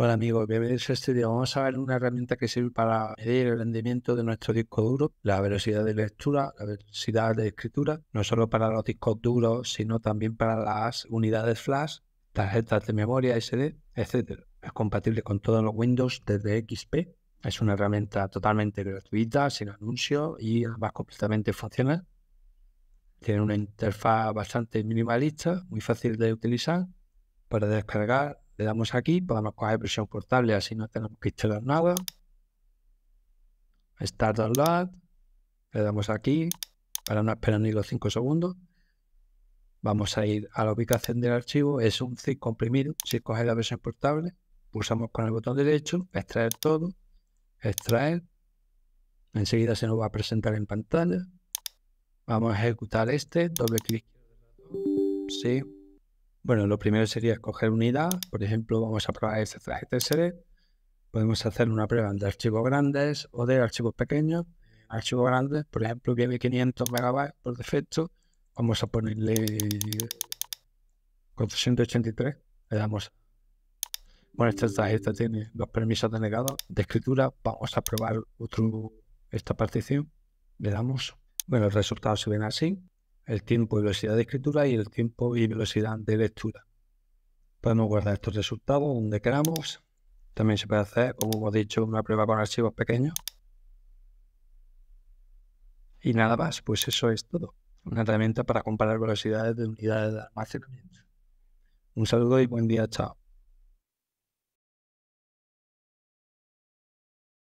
Hola amigos, bienvenidos a este video. Vamos a ver una herramienta que sirve para medir el rendimiento de nuestro disco duro, la velocidad de lectura, la velocidad de escritura, no solo para los discos duros, sino también para las unidades flash, tarjetas de memoria SD, etc. Es compatible con todos los Windows desde XP. Es una herramienta totalmente gratuita, sin anuncios y además completamente funcional. Tiene una interfaz bastante minimalista, muy fácil de utilizar para descargar, le damos aquí, podemos coger versión portable, así no tenemos que instalar nada. Start Download. Le damos aquí, para no esperar ni los 5 segundos. Vamos a ir a la ubicación del archivo, es un zip comprimido. Si coge la versión portable, pulsamos con el botón derecho, extraer todo, extraer. Enseguida se nos va a presentar en pantalla. Vamos a ejecutar este, doble clic. Sí, bueno, lo primero sería escoger unidad. Por ejemplo, vamos a probar este traje TSD. Podemos hacer una prueba de archivos grandes o de archivos pequeños. Archivos grandes, por ejemplo, viene 500 MB por defecto. Vamos a ponerle 483. Le damos. Bueno, este traje tiene los permisos denegados de escritura. Vamos a probar otro, esta partición. Le damos. Bueno, los resultados se ven así el tiempo y velocidad de escritura y el tiempo y velocidad de lectura. Podemos guardar estos resultados donde queramos. También se puede hacer, como hemos dicho, una prueba con archivos pequeños. Y nada más, pues eso es todo. Una herramienta para comparar velocidades de unidades de almacenamiento. Un saludo y buen día, chao.